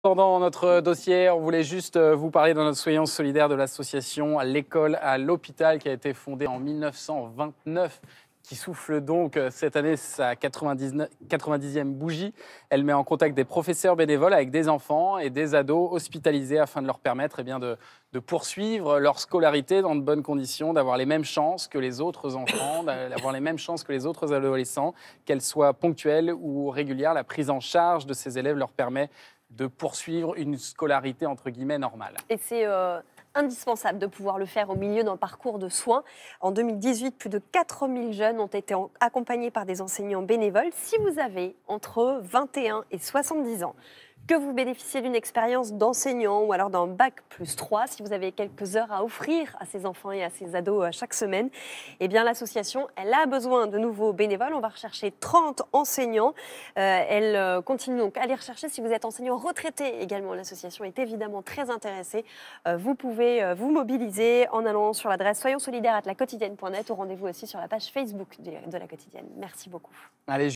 Pendant notre euh, dossier, on voulait juste euh, vous parler de notre soyance solidaire de l'association L'école à l'hôpital qui a été fondée en 1929 qui souffle donc euh, cette année sa 90e bougie. Elle met en contact des professeurs bénévoles avec des enfants et des ados hospitalisés afin de leur permettre et eh bien, de, poursuivre leur scolarité dans de bonnes conditions, d'avoir les mêmes chances que les autres enfants, d'avoir les mêmes chances que les autres adolescents, qu'elles soient ponctuelles ou régulières. La prise en charge de ces élèves leur permet de poursuivre une scolarité entre guillemets normale. Et c'est euh, indispensable de pouvoir le faire au milieu d'un parcours de soins. En 2018, plus de 4000 jeunes ont été accompagnés par des enseignants bénévoles. Si vous avez entre 21 et 70 ans, que vous bénéficiez d'une expérience d'enseignant ou alors d'un bac plus 3, si vous avez quelques heures à offrir à ces enfants et à ces ados euh, chaque semaine, eh bien l'association, elle a besoin de nouveaux bénévoles. On va rechercher 30 enseignants. Euh, elle euh, continue donc à les rechercher. Si vous êtes enseignant retraité également, l'association est évidemment très intéressée. vous pouvez vous mobiliser en allant sur l'adresse soyons solidaires à la ou rendez-vous aussi sur la page Facebook de la quotidienne. Merci beaucoup. Allez,